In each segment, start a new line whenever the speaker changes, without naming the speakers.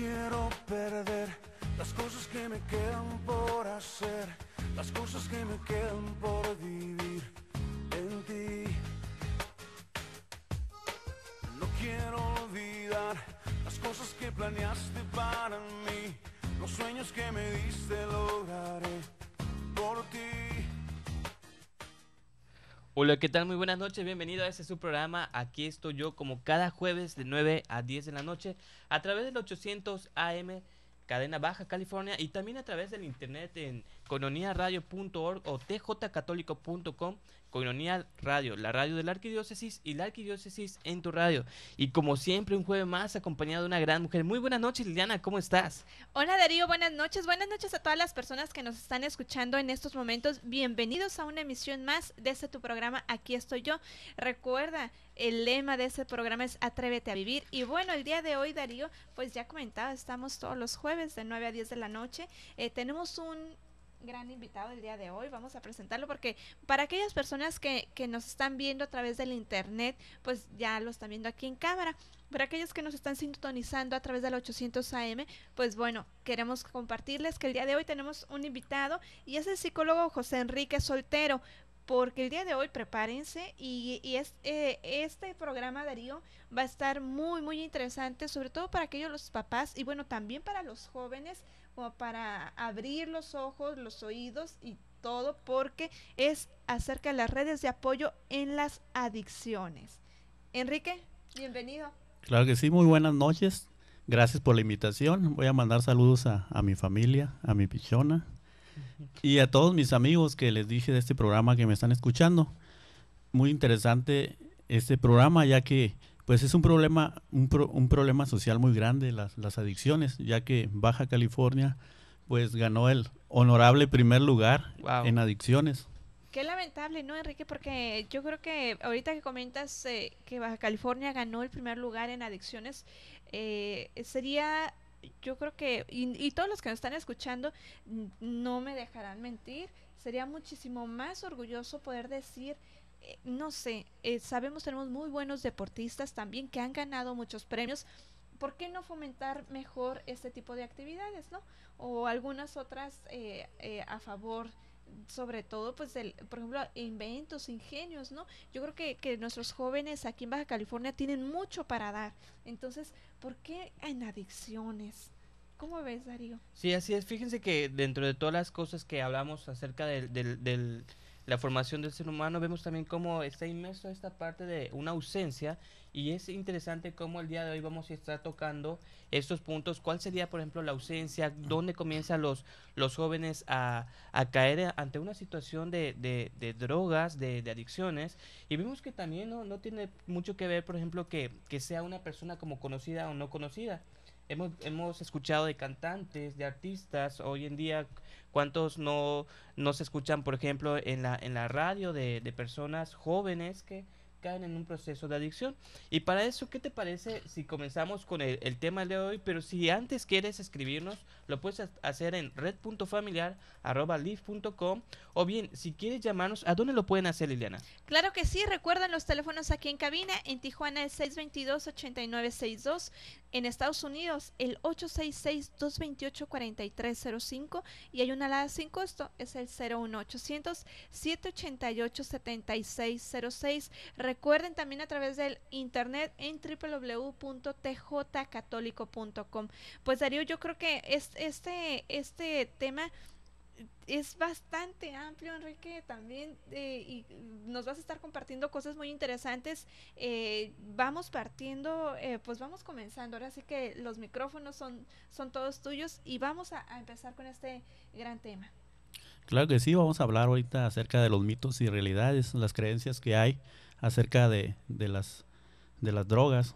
quiero perder las cosas que me quedan por hacer, las cosas que me quedan por vivir en ti. No quiero olvidar las cosas que planeaste para mí, los sueños que me diste lograr.
Hola, ¿qué tal? Muy buenas noches, bienvenido a este su programa. Aquí estoy yo como cada jueves de 9 a 10 de la noche a través del 800 AM Cadena Baja California y también a través del internet en coinoniaradio.org o tjcatólico.com, Colonía Radio, la radio de la arquidiócesis y la arquidiócesis en tu radio. Y como siempre, un jueves más acompañado de una gran mujer. Muy buenas noches, Liliana, ¿cómo estás?
Hola Darío, buenas noches. Buenas noches a todas las personas que nos están escuchando en estos momentos. Bienvenidos a una emisión más de este tu programa. Aquí estoy yo. Recuerda, el lema de este programa es Atrévete a vivir. Y bueno, el día de hoy, Darío, pues ya comentaba, estamos todos los jueves de 9 a 10 de la noche. Eh, tenemos un gran invitado el día de hoy. Vamos a presentarlo porque para aquellas personas que, nos están viendo a través del internet, pues ya lo están viendo aquí en cámara. Para aquellos que nos están sintonizando a través del 800 AM, pues bueno, queremos compartirles que el día de hoy tenemos un invitado y es el psicólogo José Enrique Soltero. Porque el día de hoy prepárense y, y es, eh, este programa Darío va a estar muy, muy interesante, sobre todo para aquellos los papás y bueno, también para los jóvenes o para abrir los ojos, los oídos y todo porque es acerca de las redes de apoyo en las adicciones. Enrique, bienvenido.
Claro que sí, muy buenas noches. Gracias por la invitación. Voy a mandar saludos a, mi familia, a mi pichona y a todos mis amigos que les dije de este programa que me están escuchando. Muy interesante este programa ya que pues es un problema, un, problema social muy grande las, adicciones, ya que Baja California pues ganó el honorable primer lugar en adicciones.
Qué lamentable, ¿no, Enrique? Porque yo creo que ahorita que comentas eh, que Baja California ganó el primer lugar en adicciones, eh, sería, yo creo que, y todos los que nos están escuchando no me dejarán mentir, sería muchísimo más orgulloso poder decir eh, no sé, eh, sabemos, tenemos muy buenos deportistas también que han ganado muchos premios. ¿Por qué no fomentar mejor este tipo de actividades, no? O algunas otras eh, eh, a favor, sobre todo, pues, por ejemplo, inventos, ingenios, ¿no? Yo creo que, nuestros jóvenes aquí en Baja California tienen mucho para dar. Entonces, ¿por qué en adicciones? ¿Cómo ves, Darío? Sí,
así es. Fíjense que dentro de todas las cosas que hablamos acerca del la formación del ser humano, vemos también cómo está inmerso esta parte de una ausencia y es interesante cómo el día de hoy vamos a estar tocando estos puntos, cuál sería por ejemplo la ausencia, dónde comienzan los, los jóvenes a, caer ante una situación de, drogas, de, adicciones y vemos que también no, no tiene mucho que ver por ejemplo que, que sea una persona como conocida o no conocida. Hemos, hemos, escuchado de cantantes, de artistas, hoy en día ¿Cuántos no, no se escuchan, por ejemplo, en la, en la radio de, de personas jóvenes que caen en un proceso de adicción. Y para eso, ¿qué te parece si comenzamos con el, tema de hoy? Pero si antes quieres escribirnos, lo puedes hacer en red.familiar.live.com o bien, si quieres llamarnos, ¿a dónde lo pueden hacer, Liliana?
Claro que sí, recuerden los teléfonos aquí en cabina, en Tijuana el 622-8962, en Estados Unidos el 866-228-4305 y hay una alada sin costo, es el 01800-788-7606. Recuerden también a través del internet en www.tjcatólico.com. Pues Darío, yo creo que es, este, este tema es bastante amplio, Enrique, también, eh, y nos vas a estar compartiendo cosas muy interesantes. Eh, vamos partiendo, eh, pues vamos comenzando. Ahora sí que los micrófonos son, son todos tuyos y vamos a, empezar con este gran tema.
Claro que sí, vamos a hablar ahorita acerca de los mitos y realidades, las creencias que hay acerca de, las, de las drogas.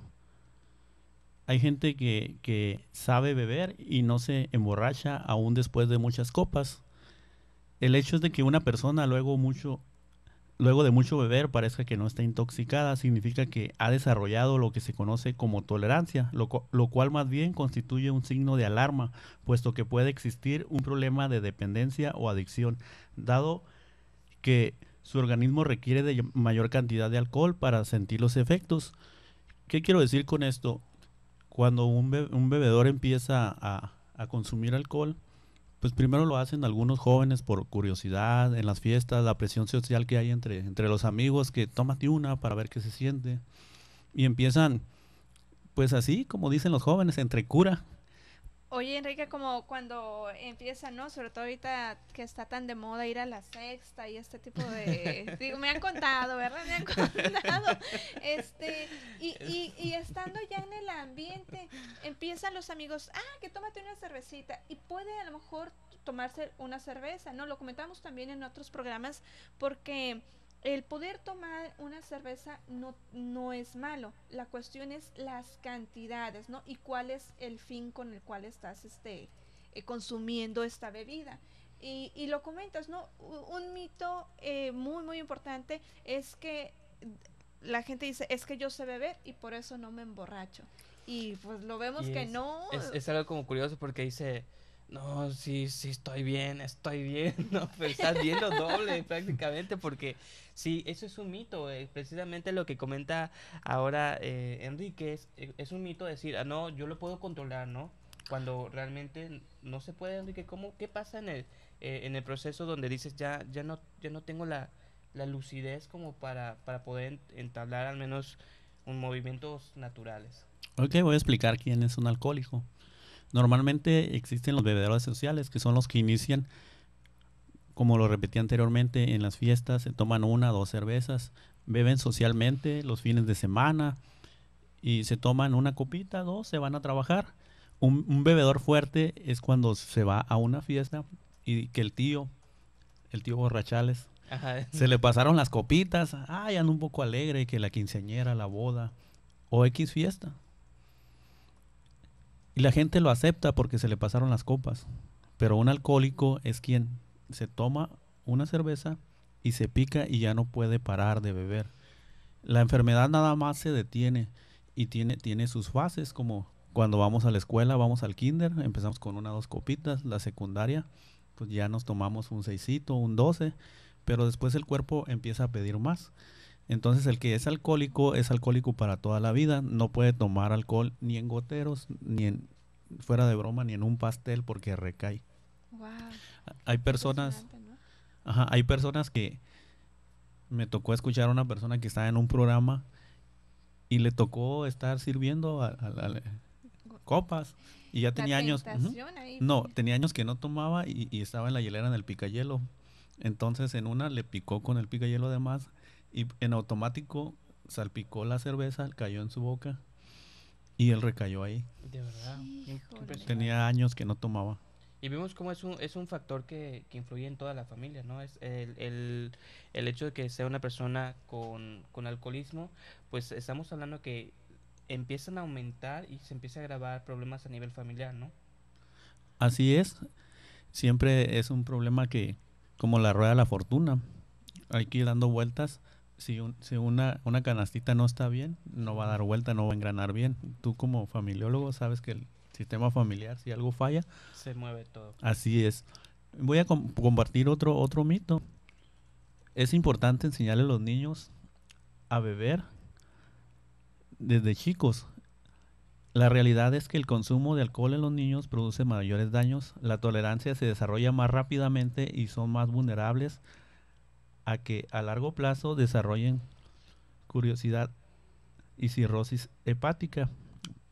Hay gente que, sabe beber y no se emborracha aún después de muchas copas. El hecho es de que una persona luego mucho luego de mucho beber parezca que no está intoxicada, significa que ha desarrollado lo que se conoce como tolerancia, lo, lo, cual más bien constituye un signo de alarma, puesto que puede existir un problema de dependencia o adicción, dado que su organismo requiere de mayor cantidad de alcohol para sentir los efectos. ¿Qué quiero decir con esto? Cuando un, bebedor empieza a, consumir alcohol, pues primero lo hacen algunos jóvenes por curiosidad, en las fiestas, la presión social que hay entre, entre los amigos, que tómate una para ver qué se siente. Y empiezan, pues así, como dicen los jóvenes, entre cura,
Oye, Enrique, como cuando empieza, ¿no? Sobre todo ahorita que está tan de moda ir a la sexta y este tipo de... Digo, me han contado, ¿verdad? Me han contado. Este, y, y, y estando ya en el ambiente, empiezan los amigos, ah, que tómate una cervecita. Y puede a lo mejor tomarse una cerveza, ¿no? Lo comentamos también en otros programas porque el poder tomar una cerveza no, no es malo. La cuestión es las cantidades, ¿no? Y cuál es el fin con el cual estás este, eh, consumiendo esta bebida. Y, y, lo comentas, ¿no? Un mito eh, muy, muy importante es que la gente dice, es que yo sé beber y por eso no me emborracho. Y pues lo vemos que no. Es, es
algo como curioso porque dice no, sí, sí, estoy bien, estoy bien, estás viendo doble prácticamente, porque sí, eso es un mito, eh, precisamente lo que comenta ahora eh, Enrique, eh, es, un mito decir, ah, no, yo lo puedo controlar, ¿no? Cuando realmente no se puede, Enrique, ¿cómo, qué pasa en el, en el proceso donde dices, ya, ya, no, ya no tengo la, lucidez como para, para poder entablar al menos un movimientos naturales?
Ok, voy a explicar quién es un alcohólico. Normalmente existen los bebedores sociales, que son los que inician, como lo repetí anteriormente, en las fiestas, se toman una o dos cervezas, beben socialmente los fines de semana y se toman una copita, dos, se van a trabajar. Un, bebedor fuerte es cuando se va a una fiesta y que el tío, el tío borrachales, se le pasaron las copitas, hayan anda un poco alegre, que la quinceañera, la boda o X fiesta. Y la gente lo acepta porque se le pasaron las copas. Pero un alcohólico es quien se toma una cerveza y se pica y ya no puede parar de beber. La enfermedad nada más se detiene y tiene, tiene sus fases, como cuando vamos a la escuela, vamos al kinder, empezamos con una o dos copitas, la secundaria, pues ya nos tomamos un seisito, un doce, pero después el cuerpo empieza a pedir más. Entonces el que es alcohólico es alcohólico para toda la vida, no puede tomar alcohol ni en goteros, ni en, fuera de broma, ni en un pastel porque recae. Hay personas, hay personas que me tocó escuchar a una persona que estaba en un programa y le tocó estar sirviendo a, copas y ya tenía años. no, tenía años que no tomaba y, estaba en la hielera en el picayelo. Entonces en una le picó con el picayelo de más y en automático salpicó la cerveza, cayó en su boca y él recayó ahí.
De verdad. Tenía
años que no tomaba.
Y vimos cómo es un, es un factor que, que influye en toda la familia, ¿no? Es el, el, el hecho de que sea una persona con, con alcoholismo, pues estamos hablando que empiezan a aumentar y se empieza a agravar problemas a nivel familiar, ¿no?
Así es. Siempre es un problema que, como la rueda de la fortuna, hay que ir dando vueltas si, una, una, canastita no está bien, no va a dar vuelta, no va a engranar bien. Tú como familiólogo sabes que el sistema familiar, si algo falla,
se mueve todo.
Así es. Voy a compartir otro, otro mito. Es importante enseñarle a los niños a beber desde chicos. La realidad es que el consumo de alcohol en los niños produce mayores daños, la tolerancia se desarrolla más rápidamente y son más vulnerables a que a largo plazo desarrollen curiosidad y cirrosis hepática,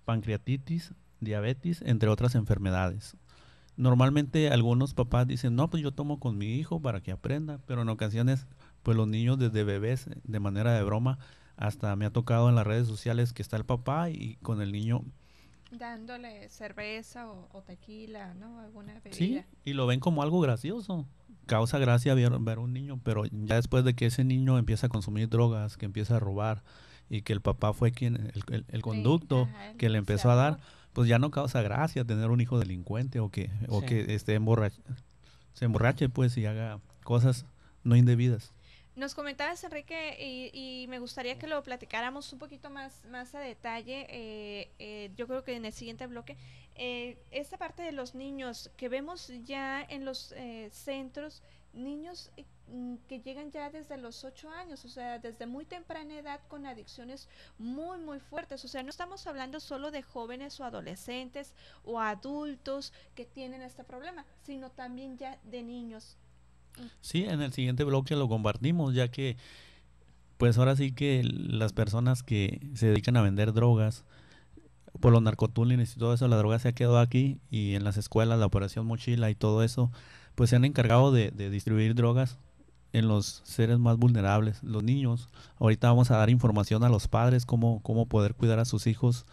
pancreatitis, diabetes, entre otras enfermedades. Normalmente algunos papás dicen, no, pues yo tomo con mi hijo para que aprenda, pero en ocasiones, pues los niños desde bebés, de manera de broma, hasta me ha tocado en las redes sociales que está el papá y con el niño
dándole cerveza o, tequila, ¿no? Alguna bebida. Sí,
y lo ven como algo gracioso causa gracia ver, un niño, pero ya después de que ese niño empieza a consumir drogas, que empieza a robar y que el papá fue quien, el, conducto que le empezó a dar, pues ya no causa gracia tener un hijo delincuente o que, o que esté se emborrache pues y haga cosas no indebidas.
Nos comentabas, Enrique, y, me gustaría que lo platicáramos un poquito más, más a detalle, eh, eh, yo creo que en el siguiente bloque, eh, esta parte de los niños que vemos ya en los centros, niños que llegan ya desde los 8 años, o sea, desde muy temprana edad con adicciones muy, muy fuertes. O sea, no estamos hablando solo de jóvenes o adolescentes o adultos que tienen este problema, sino también ya de niños
Sí, en el siguiente bloque lo compartimos, ya que pues ahora sí que las personas que se dedican a vender drogas por los narcotulines y todo eso, la droga se ha quedado aquí y en las escuelas, la operación mochila y todo eso, pues se han encargado de, distribuir drogas en los seres más vulnerables, los niños. Ahorita vamos a dar información a los padres, cómo poder cuidar a sus hijos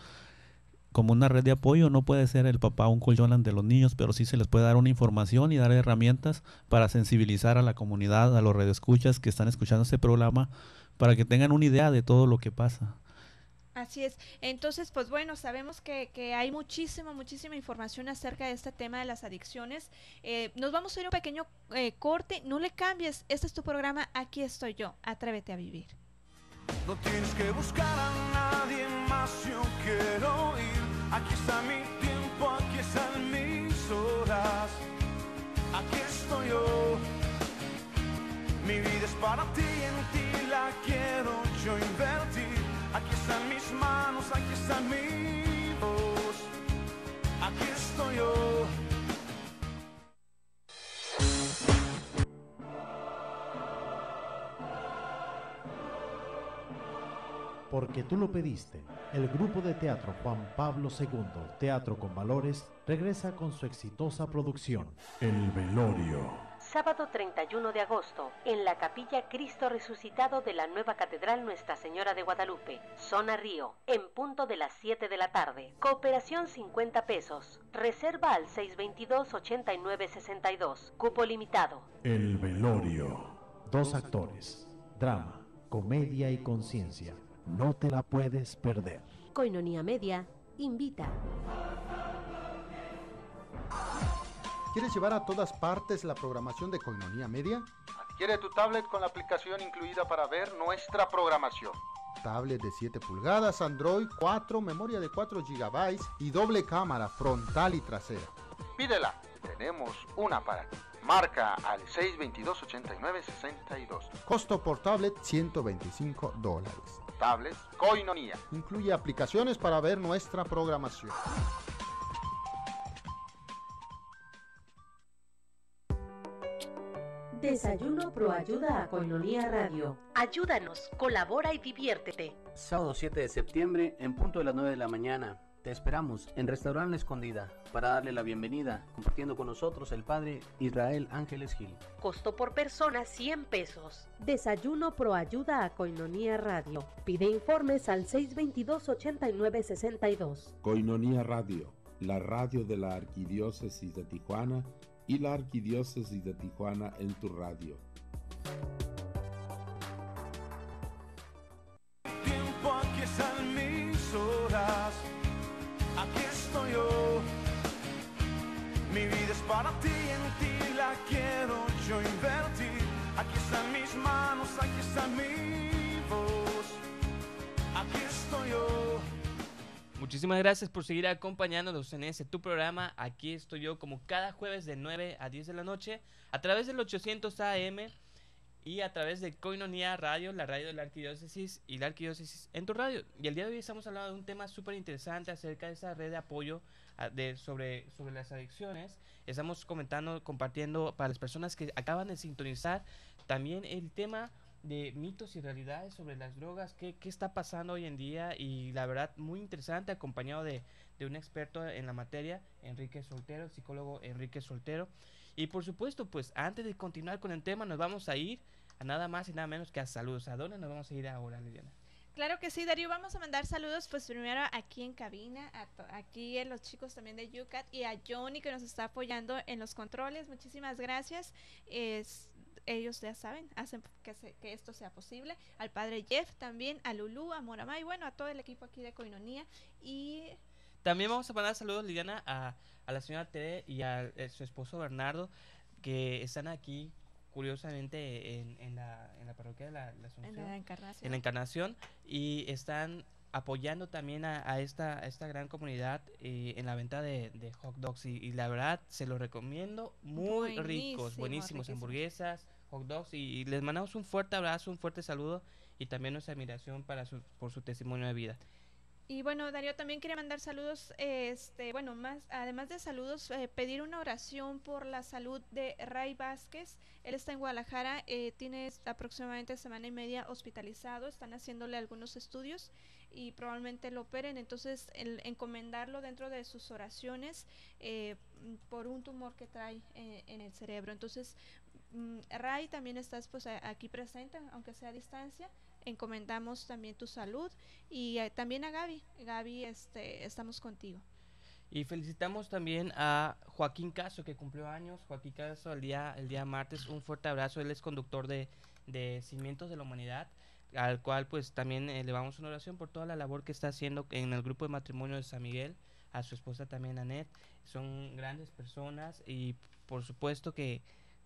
como una red de apoyo no puede ser el papá un colchón de los niños, pero sí se les puede dar una información y dar herramientas para sensibilizar a la comunidad, a los radioescuchas que están escuchando este programa, para que tengan una idea de todo lo que pasa.
Así es. Entonces, pues bueno, sabemos que, hay muchísima, muchísima información acerca de este tema de las adicciones. Eh, nos vamos a ir a un pequeño eh, corte. No le cambies. Este es tu programa. Aquí estoy yo. Atrévete a vivir.
No tienes que buscar a nadie yo quiero ir. Aquí está mi tiempo, aquí están mis horas. Aquí estoy yo. Mi vida es para ti, en ti la quiero yo invertir. Aquí están mis manos, aquí están mis voz. Aquí estoy yo.
Porque tú lo pediste, el grupo de teatro Juan Pablo II, Teatro con Valores, regresa con su exitosa producción. El velorio.
Sábado 31 de agosto, en la capilla Cristo Resucitado de la nueva Catedral Nuestra Señora de Guadalupe, zona Río, en punto de las 7 de la tarde. Cooperación 50 pesos. Reserva al 622-8962. Cupo limitado. El velorio. Dos actores,
drama, comedia y conciencia no te la puedes perder.
Coinonía Media invita. ¿Quieres
llevar a todas partes la programación de Coinonía Media?
Adquiere tu tablet con la aplicación incluida
para ver nuestra programación. Tablet de 7 pulgadas, Android 4, memoria de 4 GB y doble cámara frontal y trasera.
Pídela, tenemos una para ti. Marca al 622-8962.
Costo por tablet 125 dólares. Coinonía. Incluye aplicaciones para ver nuestra programación.
Desayuno Pro Ayuda a Coinonía Radio. Ayúdanos, colabora y diviértete.
Sábado 7 de septiembre en punto de las 9 de la mañana. Te esperamos en Restaurante Escondida para darle la bienvenida, compartiendo con nosotros el padre Israel
Ángeles Gil. Costo por persona 100 pesos. Desayuno pro ayuda a Coinonía Radio. Pide informes al 622-8962.
Coinonía Radio, la radio de la Arquidiócesis de Tijuana y la Arquidiócesis de Tijuana en tu radio.
Tiempo aquí están mis horas aquí estoy yo. Mi vida es para ti, en ti la quiero yo invertir. Aquí están mis manos, aquí está mi voz, aquí estoy yo.
Muchísimas gracias por seguir acompañándonos en este tu programa. Aquí estoy yo como cada jueves de 9 a 10 de la noche a través del 800 AM y a través de Coinonía Radio, la radio de la arquidiócesis y la arquidiócesis en tu radio. Y el día de hoy estamos hablando de un tema súper interesante acerca de esa red de apoyo ah, de, sobre, sobre las adicciones. Estamos comentando, compartiendo para las personas que acaban de sintonizar también el tema de mitos y realidades sobre las drogas, qué, qué está pasando hoy en día y la verdad muy interesante acompañado de, de un experto en la materia, Enrique Soltero, psicólogo Enrique Soltero. Y por supuesto, pues antes de continuar con el tema nos vamos a ir a nada más y nada menos que a saludos. ¿A dónde nos vamos a ir ahora, Liliana?
Claro que sí, Darío. Vamos a mandar saludos, pues primero aquí en cabina, aquí en los chicos también de Yucat y a Johnny que nos está apoyando en los controles. Muchísimas gracias. ellos ya saben, hacen que, que, esto sea posible. Al padre Jeff también, a Lulú, a Moramá y bueno, a todo el equipo aquí de Coinonía. Y
también vamos a mandar saludos, Liliana, a, la señora Tere y a eh, su esposo Bernardo que están aquí curiosamente en, en, la, en la parroquia de la, Asunción, en la Encarnación. y están apoyando también a, esta, esta gran comunidad eh, en la venta de, hot dogs y, la verdad se los recomiendo muy ricos, buenísimos, hamburguesas, hot dogs y, les mandamos un fuerte abrazo, un fuerte saludo y también nuestra admiración para por su testimonio de vida.
Y bueno, Darío, también quería mandar saludos, este, bueno, más, además de saludos, eh, pedir una oración por la salud de Ray Vázquez. Él está en Guadalajara, eh, tiene aproximadamente semana y media hospitalizado, están haciéndole algunos estudios y probablemente lo operen. Entonces, encomendarlo dentro de sus oraciones eh, por un tumor que trae en el cerebro. Entonces, mm, Ray, también estás pues aquí presente, aunque sea a distancia encomendamos también tu salud y eh, también a Gaby. Gaby, este, estamos contigo.
Y felicitamos también a Joaquín Caso, que cumplió años. Joaquín Caso, el día, el día martes, un fuerte abrazo. Él es conductor de, Cimientos de la Humanidad, al cual pues también elevamos eh, una oración por toda la labor que está haciendo en el grupo de matrimonio de San Miguel, a su esposa también Anet. Son grandes personas y por supuesto que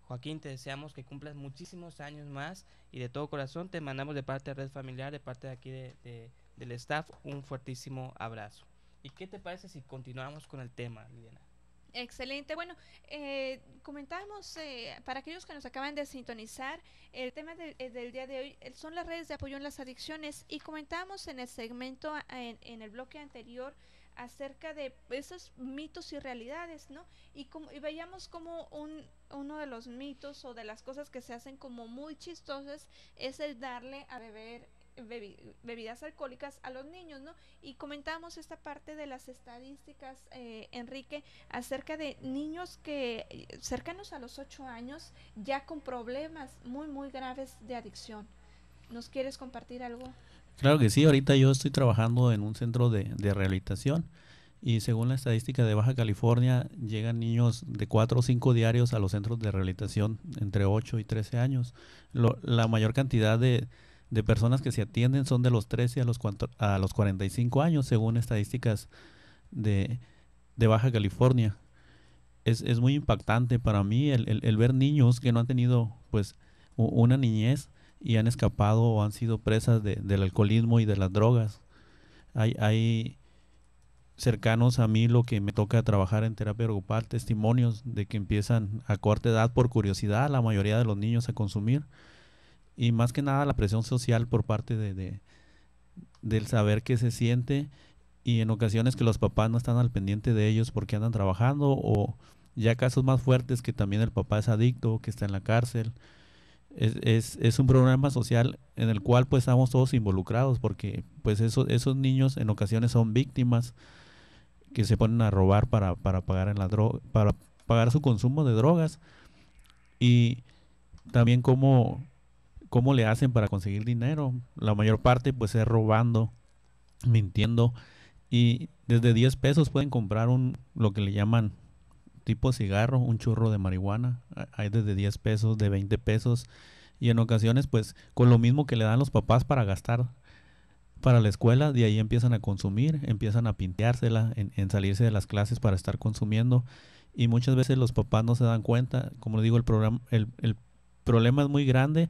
Joaquín, te deseamos que cumplas muchísimos años más y de todo corazón te mandamos de parte de Red Familiar, de parte de aquí de, del staff, un fuertísimo abrazo. ¿Y qué te parece si continuamos con el tema, Liliana?
Excelente. Bueno, eh, eh para aquellos que nos acaban de sintonizar, el tema eh, del día de hoy eh, son las redes de apoyo en las adicciones y comentamos en el segmento, en el bloque anterior, acerca de esos mitos y realidades, ¿no? Y, como, veíamos como un, uno de los mitos o de las cosas que se hacen como muy chistosas es el darle a beber bebidas alcohólicas a los niños, ¿no? Y comentamos esta parte de las estadísticas, eh, Enrique, acerca de niños que cercanos a los 8 años ya con problemas muy, muy graves de adicción. ¿Nos quieres compartir algo?
Claro que sí, ahorita yo estoy trabajando en un centro de, de rehabilitación y según la estadística de Baja California, llegan niños de 4 o 5 diarios a los centros de rehabilitación entre 8 y 13 años. la mayor cantidad de, personas que se atienden son de los 13 a los, a los 45 años, según estadísticas de, de Baja California. Es, es, muy impactante para mí el, el, el, ver niños que no han tenido pues una niñez y han escapado o han sido presas del alcoholismo y de las drogas. Hay, cercanos a mí lo que me toca trabajar en terapia ocupar, testimonios de que empiezan a corta edad por curiosidad la mayoría de los niños a consumir y más que nada la presión social por parte de, del saber que se siente y en ocasiones que los papás no están al pendiente de ellos porque andan trabajando o ya casos más fuertes que también el papá es adicto, que está en la cárcel es, es, un programa social en el cual pues estamos todos involucrados porque pues esos, esos niños en ocasiones son víctimas que se ponen a robar para, para pagar en la para pagar su consumo de drogas y también cómo, cómo le hacen para conseguir dinero. La mayor parte pues es robando, mintiendo y desde 10 pesos pueden comprar un lo que le llaman tipo cigarro, un churro de marihuana. Hay desde 10 pesos, de 20 pesos. Y en ocasiones, pues, con lo mismo que le dan los papás para gastar para la escuela, de ahí empiezan a consumir, empiezan a pinteársela, en, salirse de las clases para estar consumiendo. Y muchas veces los papás no se dan cuenta. Como digo, el, el, problema es muy grande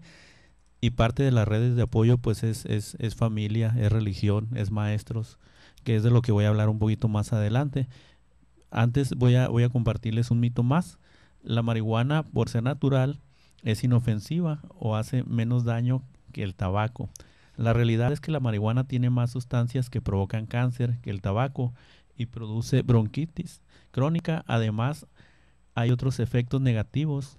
y parte de las redes de apoyo pues es, es familia, es religión, es maestros, que es de lo que voy a hablar un poquito más adelante. Antes voy a, voy a compartirles un mito más. La marihuana, por ser natural, es inofensiva o hace menos daño que el tabaco. La realidad es que la marihuana tiene más sustancias que provocan cáncer que el tabaco y produce bronquitis crónica. Además, hay otros efectos negativos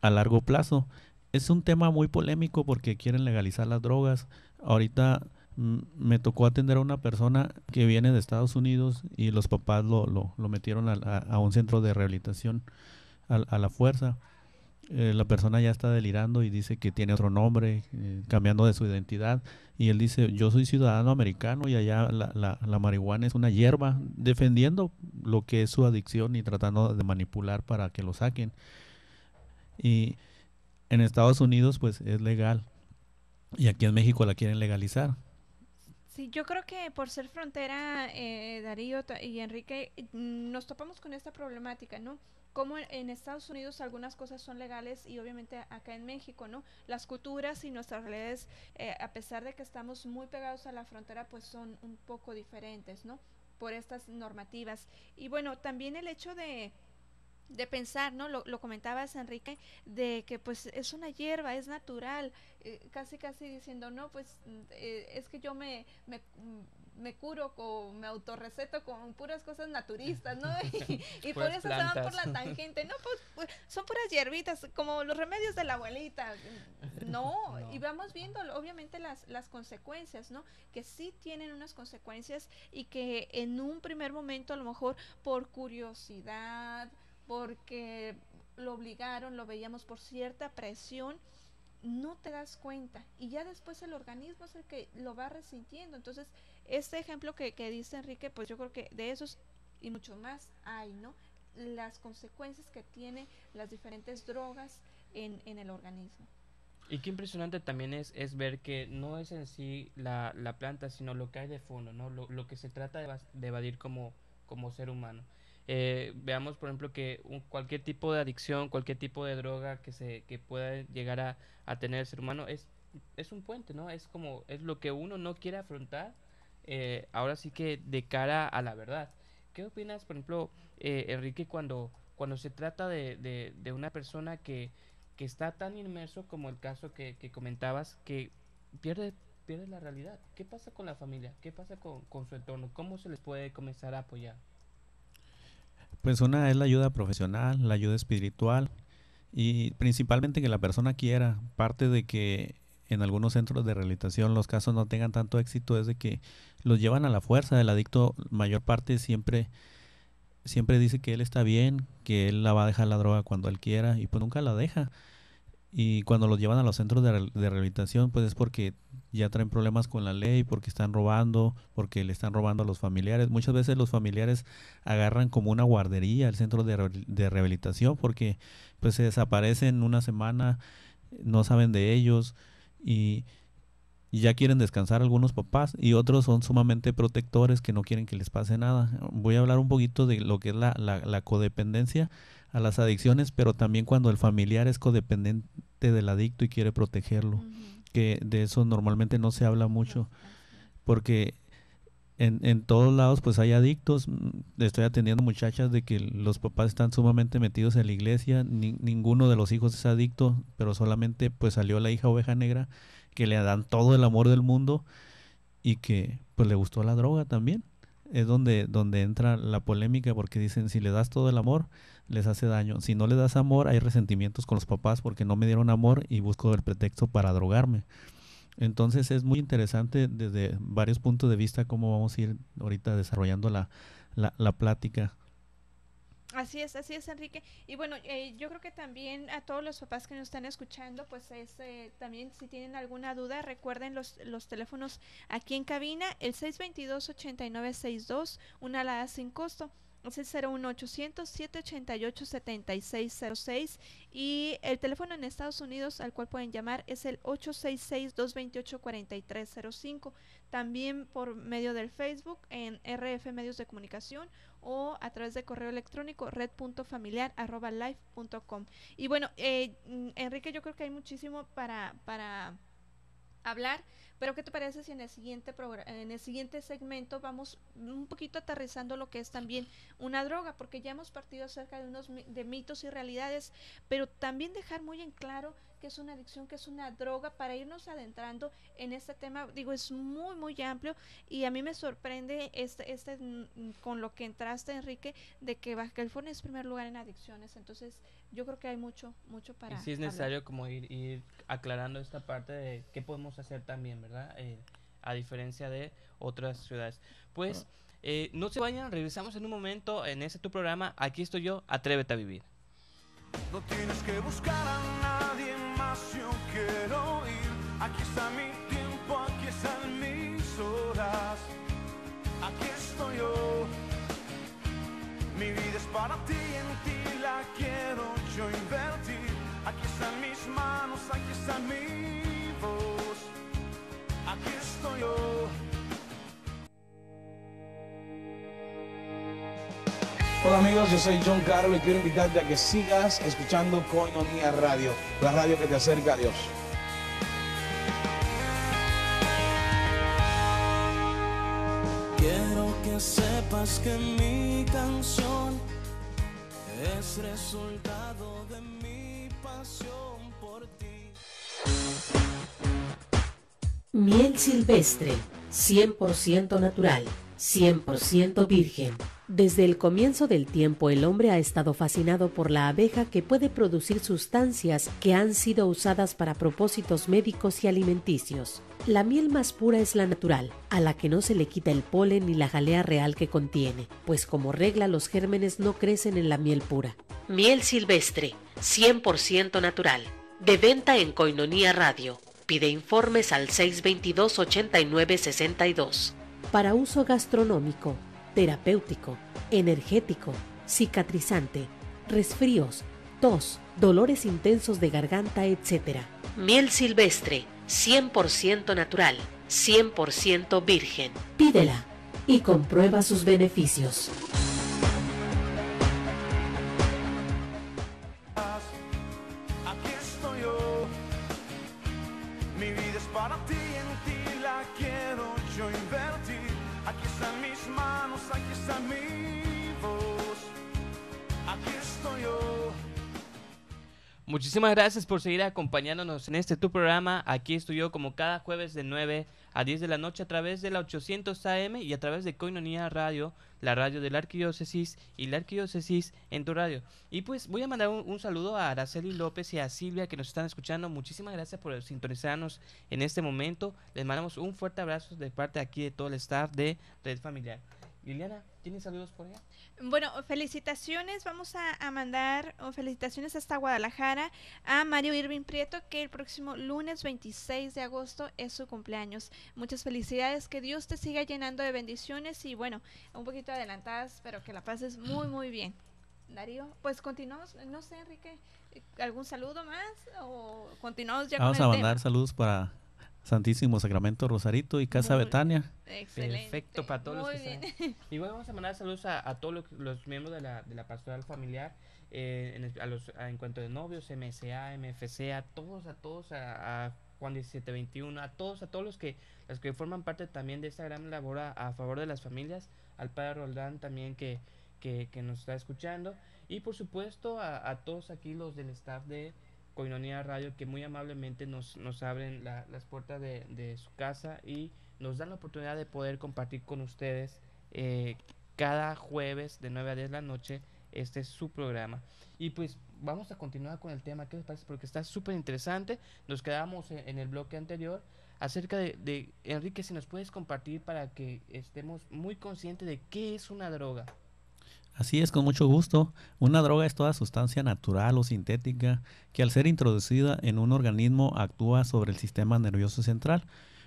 a largo plazo. Es un tema muy polémico porque quieren legalizar las drogas. Ahorita Mm, me tocó atender a una persona que viene de Estados Unidos y los papás lo, metieron a, un centro de rehabilitación a, la fuerza. Eh, la persona ya está delirando y dice que tiene otro nombre, eh, cambiando de su identidad. Y él dice, yo soy ciudadano americano y allá la, marihuana es una hierba, defendiendo lo que es su adicción y tratando de manipular para que lo saquen. Y en Estados Unidos pues es legal. Y aquí en México la quieren legalizar.
Sí, yo creo que por ser frontera, eh, Darío y Enrique, eh, nos topamos con esta problemática, ¿no? Como e, en Estados Unidos algunas cosas son legales y obviamente acá en México, ¿no? Las culturas y nuestras redes, eh, a pesar de que estamos muy pegados a la frontera, pues son un poco diferentes, ¿no? Por estas normativas. Y bueno, también el hecho de de pensar, ¿no? Lo, lo, comentabas, Enrique, de que pues es una hierba, es natural, eh, casi casi diciendo, no, pues mm, eh, es que yo me, me, mm, curo con me autorreceto con puras cosas naturistas, ¿no? Y, por eso se van por la tangente, no, pues, pues, son puras hierbitas, como los remedios de la abuelita, mm, no, no. y vamos viendo obviamente las, las consecuencias, ¿no? Que sí tienen unas consecuencias y que en un primer momento a lo mejor por curiosidad, porque lo obligaron, lo veíamos por cierta presión, no te das cuenta y ya después el organismo es el que lo va resintiendo. Entonces, este ejemplo que, dice Enrique, pues yo creo que de esos y mucho más hay, ¿no? Las consecuencias que tienen las diferentes drogas en, el organismo.
Y qué impresionante también es, es ver que no es en sí la, planta, sino lo que hay de fondo, ¿no? Lo, que se trata de, evadir como ser humano. Eh, veamos, por ejemplo, que cualquier tipo de adicción, cualquier tipo de droga que, se, que pueda llegar a, tener el ser humano es, es un puente, ¿no? Es como, es lo que uno no quiere afrontar, eh, ahora sí que de cara a la verdad. ¿Qué opinas, por ejemplo, eh, Enrique, cuando, cuando se trata de, de, de una persona que, que, está tan inmerso como el caso que, que comentabas, que pierde pierde la realidad. ¿Qué pasa con la familia? ¿Qué pasa con, con, su entorno? ¿Cómo se les puede comenzar a apoyar?
persona es la ayuda profesional, la ayuda espiritual y principalmente que la persona quiera. Parte de que en algunos centros de rehabilitación los casos no tengan tanto éxito es de que los llevan a la fuerza. El adicto mayor parte siempre siempre dice que él está bien, que él la va a dejar la droga cuando él quiera y pues nunca la deja. Y cuando los llevan a los centros de, rehabilitación, pues es porque ya traen problemas con la ley, porque están robando, porque le están robando a los familiares. Muchas veces los familiares agarran como una guardería al centro de, rehabilitación porque pues se desaparecen una semana, no saben de ellos y, ya quieren descansar algunos papás y otros son sumamente protectores que no quieren que les pase nada. Voy a hablar un poquito de lo que es la, la codependencia a las adicciones, pero también cuando el familiar es codependente del adicto y quiere protegerlo, que de eso normalmente no se habla mucho, porque en, en, todos lados pues hay adictos, mm, estoy atendiendo muchachas de que los papás están sumamente metidos en la iglesia, ninguno de los hijos es adicto, pero solamente pues salió la hija oveja negra que le dan todo el amor del mundo y que pues le gustó la droga también. Es donde, donde entra la polémica porque dicen si le das todo el amor, les hace daño. Si no les das amor, hay resentimientos con los papás porque no me dieron amor y busco el pretexto para drogarme. Entonces es muy interesante desde varios puntos de vista cómo vamos a ir ahorita desarrollando la, plática.
Así es, así es, Enrique. Y bueno, eh, yo creo que también a todos los papás que nos están escuchando, pues es, eh, también si tienen alguna duda, recuerden los, los teléfonos aquí en cabina, el 622-8962, una alada sin costo es el 01800-788-7606 y el teléfono en Estados Unidos al cual pueden llamar es el 866-228-4305. También por medio del Facebook en RF Medios de Comunicación o a través de correo electrónico red.familiar.life.com. Y bueno, Enrique, yo creo que hay muchísimo para, para hablar. Pero ¿qué te parece si en el siguiente en el siguiente segmento vamos un poquito aterrizando lo que es también una droga, porque ya hemos partido acerca de unos de mitos y realidades, pero también dejar muy en claro que es una adicción, que es una droga, para irnos adentrando en este tema. Digo, es muy, muy amplio y a mí me sorprende este, este mm, con lo que entraste, Enrique, de que Baja California es primer lugar en adicciones. Entonces, yo creo que hay mucho, mucho para... Y sí es necesario
como ir, ir aclarando esta parte de qué podemos hacer también, ¿verdad? Eh, a diferencia de otras ciudades. Pues... Eh, no se vayan, regresamos en un momento en ese tu programa. Aquí estoy yo, Atrévete a Vivir.
No tienes que buscar a nadie yo quiero ir. Aquí está mi tiempo, aquí están mis horas. Aquí estoy yo. Mi vida es para ti, en ti la quiero yo invertir. Aquí están mis manos, aquí está mi voz. Aquí estoy yo. Hola amigos, yo soy John carlos y quiero invitarte a que sigas escuchando Coinonía Radio, la radio que te acerca a Dios. Quiero que sepas que mi canción es resultado de mi pasión por
ti. Miel silvestre, 100% natural, 100% virgen desde el comienzo del tiempo el hombre ha estado fascinado por la abeja que puede producir sustancias que han sido usadas para propósitos médicos y alimenticios. La miel más pura es la natural, a la que no se le quita el polen ni la jalea real que contiene, pues como regla los gérmenes no crecen en la miel pura. Miel silvestre, 100% natural, de venta en Coinonía Radio. Pide informes al 622 8962 Para uso gastronómico, terapéutico, energético, cicatrizante, resfríos, tos, dolores intensos de garganta, etc. Miel silvestre, 100% natural, 100% virgen. Pídela y comprueba sus beneficios.
Muchísimas gracias por seguir acompañándonos en este tu programa. Aquí estoy yo como cada jueves de 9 a 10 de la noche a través de la 800 AM y a través de Coinonia Radio, la radio de la Arquidiócesis y la Arquidiócesis en tu radio. Y pues voy a mandar un, saludo a Araceli López y a Silvia que nos están escuchando. Muchísimas gracias por sintonizarnos en este momento. Les mandamos un fuerte abrazo de parte aquí de todo el staff de Red Familiar. Liliana,
saludos por Bueno, felicitaciones. Vamos a, mandar felicitaciones hasta Guadalajara a Mario Irving Prieto, que el próximo lunes 26 de agosto es su cumpleaños. Muchas felicidades, que Dios te siga llenando de bendiciones y bueno, un poquito adelantadas, pero que la pases muy, muy bien. Darío, pues continuamos, no sé, Enrique, ¿algún saludo más? ¿O continuamos ya Vamos con el a mandar
saludos para Santísimo Sacramento Rosarito y Casa Betania.
Excelente. Perfecto para todos Muy los que bien. Y bueno, vamos
a mandar saludos a, todos los, miembros de la, pastoral familiar, eh, en, a los, a, de novios, MSA, MFC, a todos, a todos, a, Juan 1721, a todos, a todos los que, los que forman parte también de esta gran labor a, favor de las familias, al padre Roldán también que, que, nos está escuchando, y por supuesto a, a, todos aquí los del staff de Coinonía Radio, que muy amablemente nos, nos abren las puertas de, su casa y nos dan la oportunidad de poder compartir con ustedes eh, cada jueves de 9 a 10 de la noche. Este es su programa. Y pues vamos a continuar con el tema. ¿Qué les parece? Porque está súper interesante. Nos quedamos en, el bloque anterior acerca de, de, Enrique, si nos puedes compartir para que estemos muy conscientes de qué es una droga.
Así es, con mucho gusto. Una droga es toda sustancia natural o sintética que al ser introducida en un organismo actúa sobre el sistema nervioso central.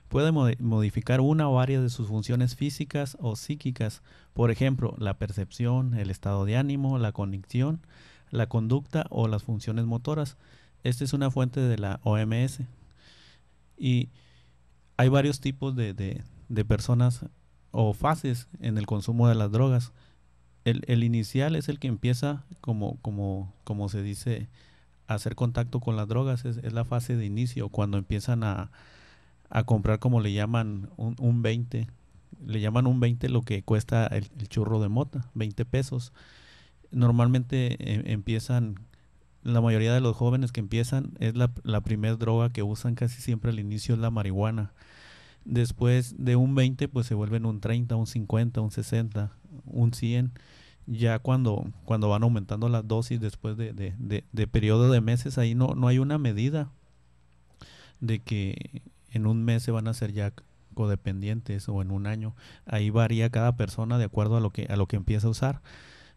Puede modificar una o varias de sus funciones físicas o psíquicas, por ejemplo, la percepción, el estado de ánimo, la conexión, la conducta o las funciones motoras. Esta es una fuente de la OMS. Y hay varios tipos de personas o fases en el consumo de las drogas. El, inicial es el que empieza, como, como, se dice, a hacer contacto con las drogas. Es, la fase de inicio, cuando empiezan a, comprar, como le llaman, un, 20. Le llaman un 20 lo que cuesta el, churro de mota, 20 pesos. Normalmente eh, empiezan, la mayoría de los jóvenes que empiezan, es la, la primera droga que usan casi siempre al inicio, es la marihuana. Después de un 20, pues se vuelven un 30, un 50, un 60 un 100 ya cuando, cuando van aumentando las dosis después de, de, de, periodo de meses, ahí no, no hay una medida de que en un mes se van a ser ya codependientes o en un año. Ahí varía cada persona de acuerdo a lo que, a lo que empieza a usar.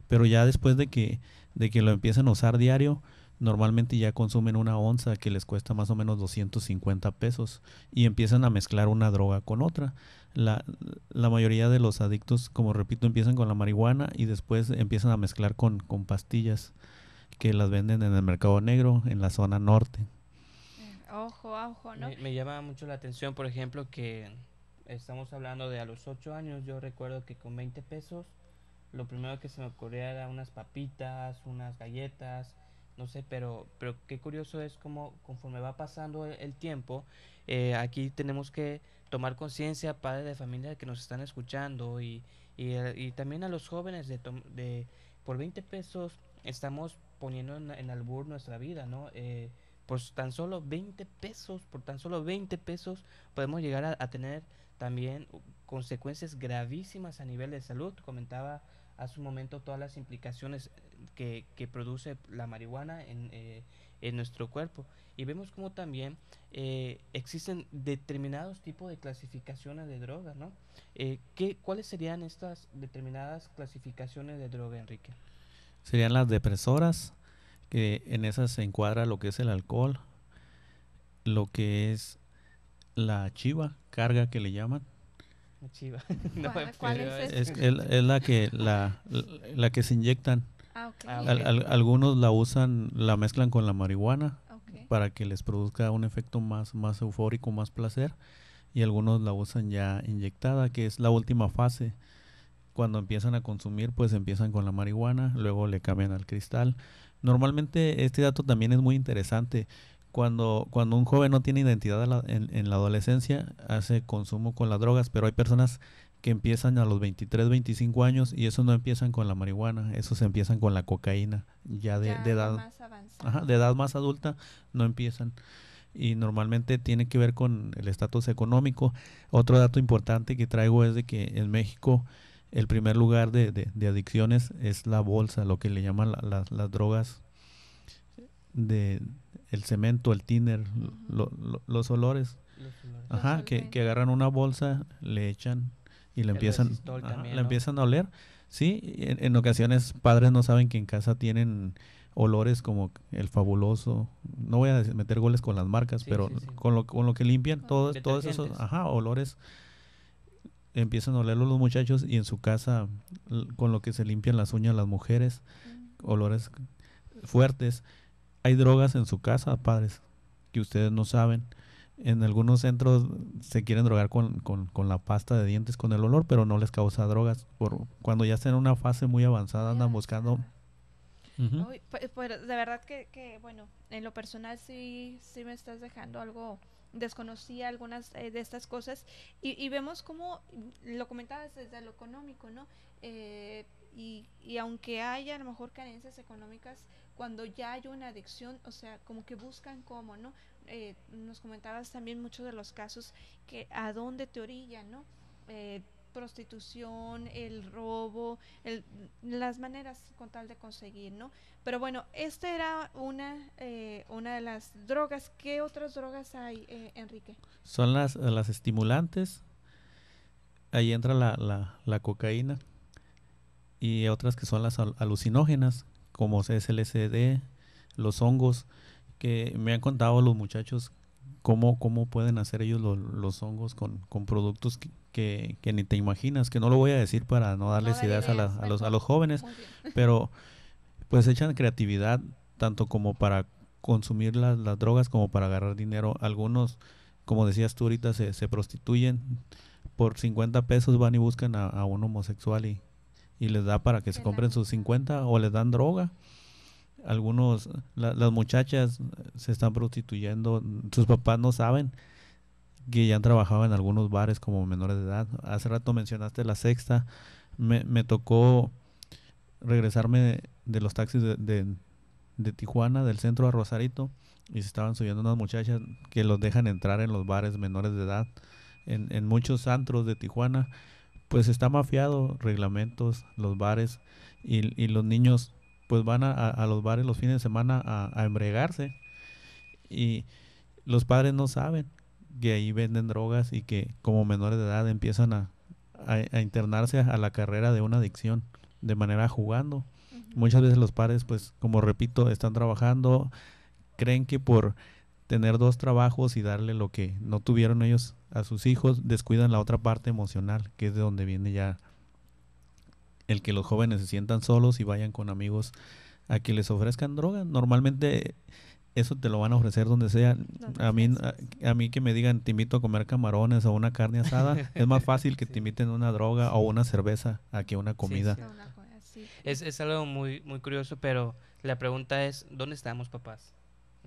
Pero ya después de que, de que lo empiecen a usar diario, normalmente ya consumen una onza que les cuesta más o menos 250 pesos y empiezan a mezclar una droga con otra. La, la mayoría de los adictos, como repito, empiezan con la marihuana y después empiezan a mezclar con, con pastillas que las venden en el mercado negro, en la zona norte.
Eh, ojo, ojo, ¿no? Me, llama mucho la atención, por ejemplo, que estamos hablando de a los 8 años, yo recuerdo que con 20 pesos, lo primero que se me ocurría era unas papitas, unas galletas, no sé, pero, pero qué curioso es como conforme va pasando e, el tiempo, eh, aquí tenemos que tomar conciencia, padres de familia que nos están escuchando y, eh, también a los jóvenes de, de, por 20 pesos estamos poniendo en, albur nuestra vida, ¿no? Eh, por tan solo 20 pesos, por tan solo 20 pesos podemos llegar a, a tener también consecuencias gravísimas a nivel de salud. Comentaba hace un momento todas las implicaciones que, produce la marihuana eh, en, nuestro cuerpo. Y vemos como también eh, existen determinados tipos de clasificaciones de drogas, ¿no? Eh, ¿Cuáles serían estas determinadas clasificaciones de droga, Enrique?
Serían las depresoras, que en esas se encuadra lo que es el alcohol, lo que es la chiva, carga que le llaman.
La chiva. ¿Cuál, es, es, la
que la, que se inyectan algunos la usan, la mezclan con la marihuana para que les produzca un efecto más, más eufórico, más placer. Y algunos la usan ya inyectada, que es la última fase. Cuando empiezan a consumir, pues empiezan con la marihuana, luego le cambian al cristal. Normalmente este dato también es muy interesante. Cuando, cuando un joven no tiene identidad en la adolescencia, hace consumo con las drogas, pero hay personas que empiezan a los 23, 25 años y eso no empiezan con la marihuana, esos empiezan con la cocaína, ya de, edad más de edad más adulta no empiezan y normalmente tiene que ver con el estatus económico. Otro dato importante que traigo es de que en México el primer lugar de, adicciones es la bolsa, lo que le llaman las drogas de el cemento, el tiner, los olores. Ajá, que, que agarran una bolsa, le echan y la empiezan, empiezan a oler. Sí, en, ocasiones padres no saben que en casa tienen olores como el fabuloso. No voy a meter goles con las marcas, pero Con, lo, con lo que limpian, todos, todos esos olores empiezan a olerlo los muchachos y en su casa con lo que se limpian las uñas las mujeres, mm. olores fuertes. Hay drogas en su casa, padres, que ustedes no saben en algunos centros se quieren drogar con, con, la pasta de dientes, con el olor, pero no les causa drogas. Por, cuando ya están en una fase muy avanzada, andan buscando...
Pues, pues, de verdad que, bueno, en lo personal sí, sí me estás dejando algo desconocía algunas eh, de estas cosas y, vemos cómo mm, lo comentabas desde lo económico, ¿no? Eh, y, y, aunque haya a lo mejor carencias económicas, cuando ya hay una adicción, o sea, como que buscan cómo, ¿no? Eh, nos comentabas también muchos de los casos que a dónde te orillan, ¿no? Eh, prostitución, el robo, las maneras con tal de conseguir, ¿no? Pero bueno, esta era una, eh, una de las drogas. ¿Qué otras drogas hay, Enrique?
Son las, las estimulantes. Ahí entra la, la, la, cocaína. Y otras que son las alucinógenas, como es el los hongos que me han contado los muchachos cómo, cómo pueden hacer ellos los, hongos con, productos que, ni te imaginas, que no lo voy a decir para no darles ideas, a, los, a los jóvenes, pero pues echan creatividad tanto como para consumir las, drogas como para agarrar dinero. Algunos, como decías tú ahorita, se, se prostituyen. Por 50 pesos van y buscan a, un homosexual y, y les da para que se compren sus 50 o les dan droga algunos, las muchachas se están prostituyendo, sus papás no saben que ya han trabajado en algunos bares como menores de edad. Hace rato mencionaste la sexta, me, tocó regresarme de, los taxis de, Tijuana, del centro a Rosarito, y se estaban subiendo unas muchachas que los dejan entrar en los bares menores de edad, en, en muchos antros de Tijuana. Pues está mafiado reglamentos, los bares, y, y los niños pues van a, los bares los fines de semana a, a embregarse. Y los padres no saben que ahí venden drogas y que como menores de edad empiezan a, internarse a la carrera de una adicción de manera jugando. Muchas veces los padres, pues como repito, están trabajando, creen que por tener dos trabajos y darle lo que no tuvieron ellos a sus hijos, descuidan la otra parte emocional, que es de donde viene ya el que los jóvenes se sientan solos y vayan con amigos a que les ofrezcan droga. Normalmente eso te lo van a ofrecer donde sea. A mí, a, mí que me digan, te invito a comer camarones o una carne asada, es más fácil que te inviten una droga o una cerveza a que una comida.
Es, algo muy, muy curioso, pero la pregunta es, ¿dónde estamos papás?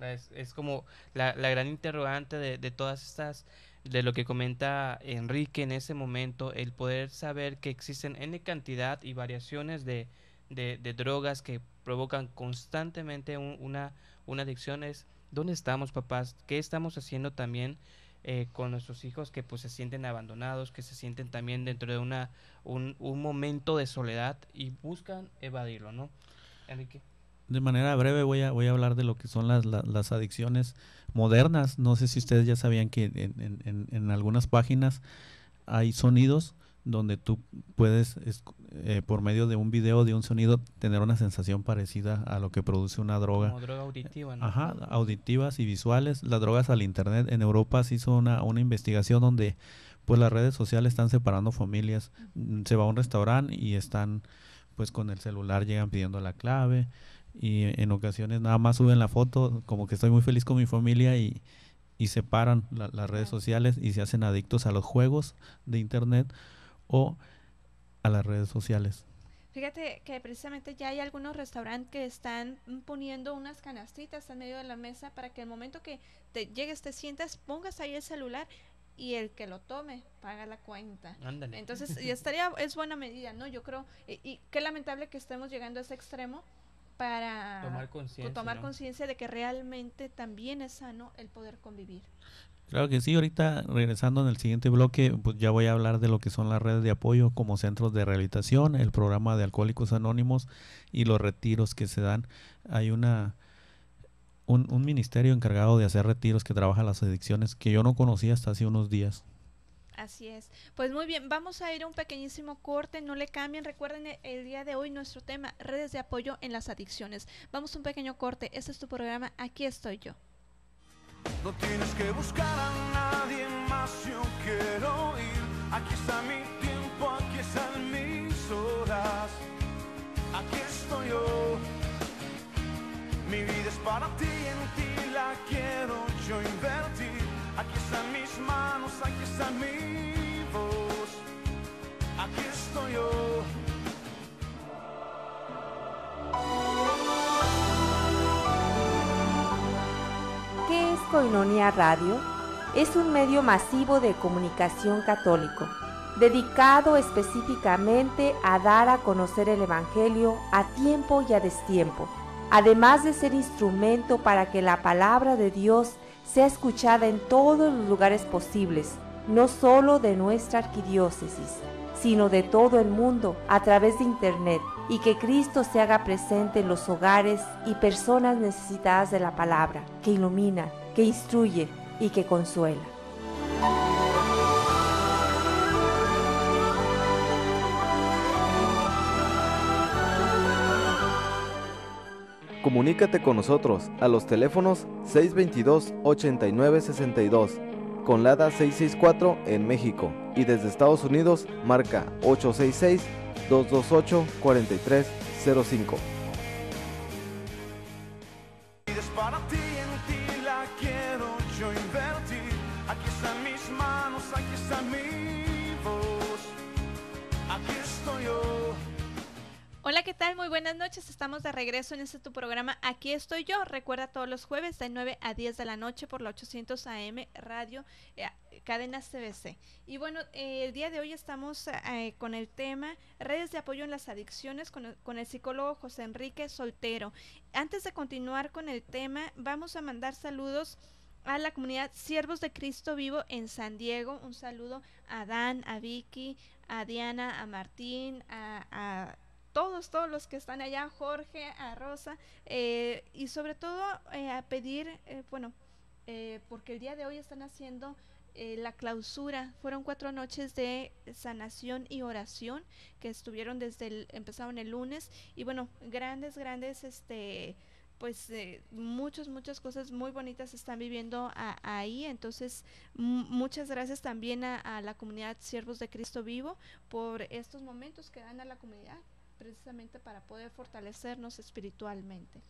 Es, como la, gran interrogante de, de todas estas de lo que comenta Enrique en ese momento, el poder saber que existen N cantidad y variaciones de, de, drogas que provocan constantemente una, una adicción es dónde estamos papás, qué estamos haciendo también eh, con nuestros hijos que pues se sienten abandonados, que se sienten también dentro de una, un, un momento de soledad y buscan evadirlo, ¿no? Enrique
de manera breve voy a, voy a hablar de lo que son las, adicciones modernas. No sé si ustedes ya sabían que en, en, en algunas páginas hay sonidos donde tú puedes, eh, por medio de un video, de un sonido, tener una sensación parecida a lo que produce una droga. droga auditiva, ¿no? Ajá, auditivas y visuales. Las drogas al Internet. En Europa se hizo una, una investigación donde pues las redes sociales están separando familias. Mm, se va a un restaurante y están pues con el celular, llegan pidiendo la clave y en ocasiones nada más suben la foto, como que estoy muy feliz con mi familia y, y separan las redes sociales y se hacen adictos a los juegos de internet o a las redes sociales.
Fíjate que precisamente ya hay algunos restaurantes que están poniendo unas canastitas en medio de la mesa para que el momento que te llegues, te sientas, pongas ahí el celular y el que lo tome paga la cuenta. Entonces, estaría, es buena medida, ¿no? Yo creo, y qué lamentable que estemos llegando a ese extremo, para tomar conciencia de que realmente también es sano el poder convivir.
Claro que sí, ahorita regresando en el siguiente bloque, pues ya voy a hablar de lo que son las redes de apoyo como centros de rehabilitación, el programa de Alcohólicos Anónimos y los retiros que se dan. Hay una un, un ministerio encargado de hacer retiros que trabaja las adicciones que yo no conocía hasta hace unos días.
Así es. Pues muy bien, vamos a ir a un pequeñísimo corte, no le cambien. Recuerden eh, el, día de hoy nuestro tema, redes de apoyo en las adicciones. Vamos a un pequeño corte, este es tu programa, aquí estoy yo.
No tienes que buscar a nadie más, yo quiero ir. Aquí está mi tiempo, aquí están mis horas. Aquí estoy yo. Mi vida es para ti, en ti la quiero yo invertir. Aquí están mis manos, aquí está mi aquí estoy yo.
¿Qué es Coinonia Radio? Es un medio masivo de comunicación católico, dedicado específicamente a dar a conocer el Evangelio a tiempo y a destiempo, además de ser instrumento para que la palabra de Dios sea escuchada en todos los lugares posibles, no solo de nuestra arquidiócesis, sino de todo el mundo a través de Internet y que Cristo se haga presente en los hogares y personas necesitadas de la palabra, que ilumina, que instruye y que consuela.
Comunícate con nosotros a los teléfonos 622-8962 con LADA 664 en México y desde Estados Unidos marca
866-228-4305.
¿qué tal? Muy buenas noches. Estamos de regreso en este tu programa. Aquí estoy yo. Recuerda todos los jueves de 9 a 10 de la noche por la 800 AM Radio eh, Cadena CBC. Y bueno, eh, el día de hoy estamos eh, con el tema redes de apoyo en las adicciones con, con el psicólogo José Enrique Soltero. Antes de continuar con el tema, vamos a mandar saludos a la comunidad Siervos de Cristo Vivo en San Diego. Un saludo a Dan, a Vicky, a Diana, a Martín, a todos, todos los que están allá, Jorge, a Rosa, eh, y sobre todo eh, a pedir, eh, bueno, porque el día de hoy están haciendo la clausura, fueron cuatro noches de sanación y oración que estuvieron desde el, empezaron el lunes, y bueno, grandes, grandes, este, pues muchas, muchas cosas muy bonitas están viviendo ahí. Entonces, muchas gracias también a, a, la comunidad Siervos de Cristo Vivo por estos momentos que dan a la comunidad precisamente para poder fortalecernos espiritualmente.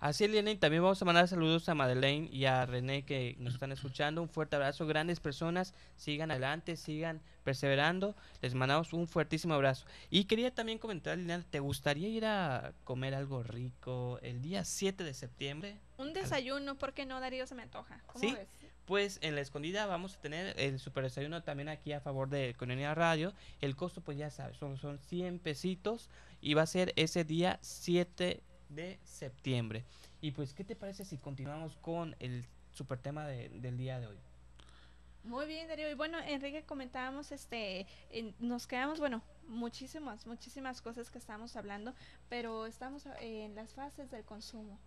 Así es, y también vamos a mandar saludos a Madeleine y a René que nos están escuchando. Un fuerte abrazo, grandes personas, sigan adelante, sigan perseverando. Les mandamos un fuertísimo abrazo. Y quería también comentar, Liliana, ¿te gustaría ir a comer algo rico el día 7 de septiembre?
Un
desayuno, ¿por qué no, Darío? Se me antoja. ¿Cómo ves?
pues en la escondida vamos a tener el super desayuno también aquí a favor de Economía Radio. El costo, pues ya sabes, son, son 100 pesitos y va a ser ese día 7 de septiembre. Y pues, ¿qué te parece si continuamos con el super tema del día de hoy?
Muy bien, Darío. Y bueno, Enrique, comentábamos, este, nos quedamos, bueno, muchísimas, muchísimas cosas que estamos hablando, pero estamos eh, en las fases del consumo.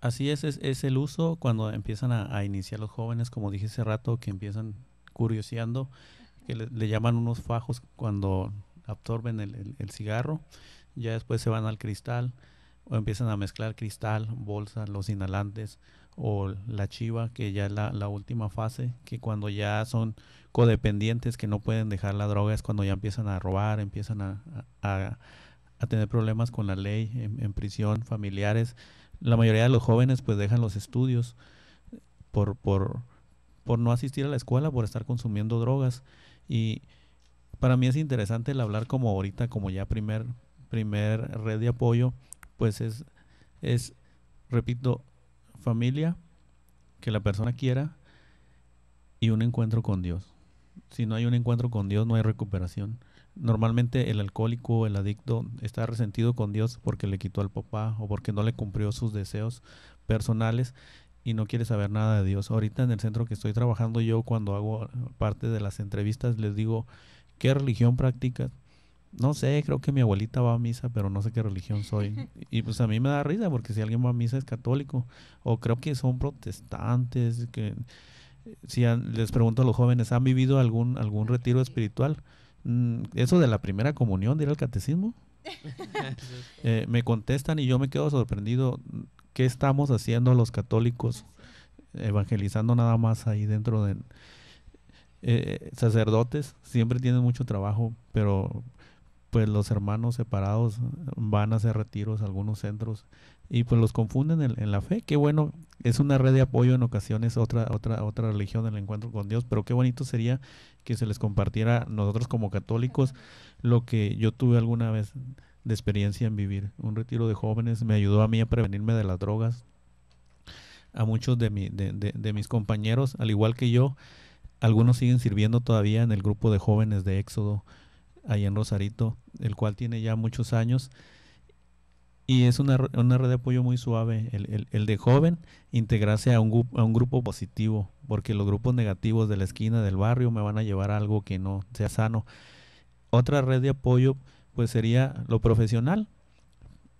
Así es, es, el uso cuando empiezan a, iniciar los jóvenes, como dije hace rato, que empiezan curioseando, que le, llaman unos fajos cuando absorben el, cigarro, ya después se van al cristal o empiezan a mezclar cristal, bolsa, los inhalantes o la chiva, que ya es la, última fase, que cuando ya son codependientes, que no pueden dejar la droga, es cuando ya empiezan a robar, empiezan a, tener problemas con la ley, en prisión, familiares la mayoría de los jóvenes pues dejan los estudios por, por, no asistir a la escuela, por estar consumiendo drogas. Y para mí es interesante el hablar como ahorita, como ya primer, primer red de apoyo, pues es, es, repito, familia, que la persona quiera y un encuentro con Dios. Si no hay un encuentro con Dios, no hay recuperación normalmente el alcohólico, el adicto, está resentido con Dios porque le quitó al papá o porque no le cumplió sus deseos personales y no quiere saber nada de Dios. Ahorita en el centro que estoy trabajando yo, cuando hago parte de las entrevistas, les digo, ¿qué religión practicas? No sé, creo que mi abuelita va a misa, pero no sé qué religión soy. Y pues a mí me da risa porque si alguien va a misa es católico o creo que son protestantes, que si les pregunto a los jóvenes, ¿han vivido algún algún retiro espiritual? Mm, eso de la primera comunión, de el catecismo. Eh, me contestan y yo me quedo sorprendido. ¿Qué estamos haciendo los católicos evangelizando nada más ahí dentro de... Eh, sacerdotes siempre tienen mucho trabajo, pero pues los hermanos separados van a hacer retiros a algunos centros y pues los confunden en, la fe. Qué bueno, es una red de apoyo en ocasiones, otra, otra, otra religión el encuentro con Dios, pero qué bonito sería que se les compartiera nosotros como católicos lo que yo tuve alguna vez de experiencia en vivir. Un retiro de jóvenes me ayudó a mí a prevenirme de las drogas. A muchos de, de mis compañeros, al igual que yo, algunos siguen sirviendo todavía en el grupo de jóvenes de Éxodo ahí en Rosarito, el cual tiene ya muchos años. Y es una, red de apoyo muy suave, el, de joven, integrarse a un, un grupo positivo, porque los grupos negativos de la esquina del barrio me van a llevar algo que no sea sano. Otra red de apoyo, pues sería lo profesional.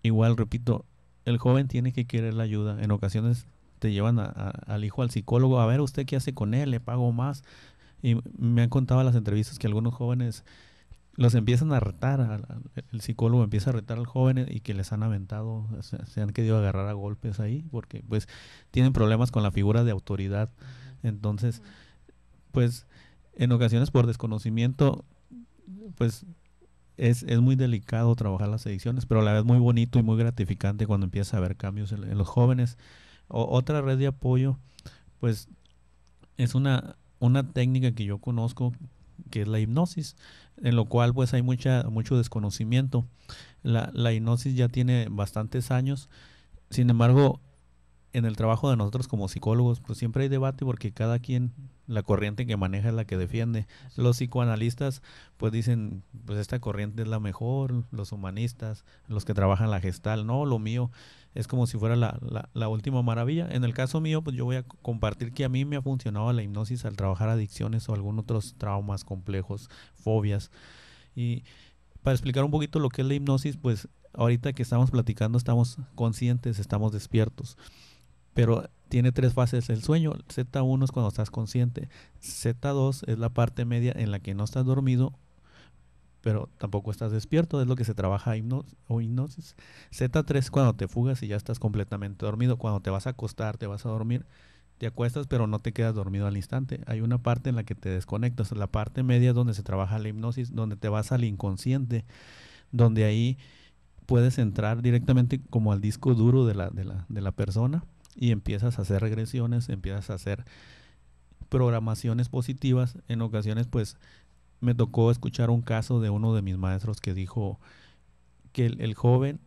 Igual, repito, el joven tiene que querer la ayuda. En ocasiones te llevan al hijo al psicólogo, a ver usted qué hace con él, le pago más. Y me han contado las entrevistas que algunos jóvenes los empiezan a retar, el psicólogo empieza a retar al joven y que les han aventado, se, han querido agarrar a golpes ahí, porque pues tienen problemas con la figura de autoridad. Entonces, pues en ocasiones por desconocimiento, pues es, muy delicado trabajar las ediciones pero a la vez muy bonito y muy gratificante cuando empieza a haber cambios en, los jóvenes. otra red de apoyo, pues es una, una técnica que yo conozco que es la hipnosis, en lo cual pues hay mucha, mucho desconocimiento. La, la hipnosis ya tiene bastantes años, sin embargo, en el trabajo de nosotros como psicólogos, pues siempre hay debate porque cada quien la corriente que maneja es la que defiende. Los psicoanalistas pues dicen, pues esta corriente es la mejor, los humanistas, los que trabajan la gestal, no, lo mío es como si fuera la, última maravilla. En el caso mío, pues yo voy a compartir que a mí me ha funcionado la hipnosis al trabajar adicciones o algún otros traumas complejos, fobias. Y para explicar un poquito lo que es la hipnosis, pues ahorita que estamos platicando estamos conscientes, estamos despiertos. Pero tiene tres fases el sueño. Z1 es cuando estás consciente. Z2 es la parte media en la que no estás dormido pero tampoco estás despierto, es lo que se trabaja hipnos o hipnosis. Z3, cuando te fugas y ya estás completamente dormido, cuando te vas a acostar, te vas a dormir, te acuestas pero no te quedas dormido al instante. Hay una parte en la que te desconectas, la parte media donde se trabaja la hipnosis, donde te vas al inconsciente, donde ahí puedes entrar directamente como al disco duro de la, de la, de la persona y empiezas a hacer regresiones, empiezas a hacer programaciones positivas, en ocasiones pues me tocó escuchar un caso de uno de mis maestros que dijo que el, joven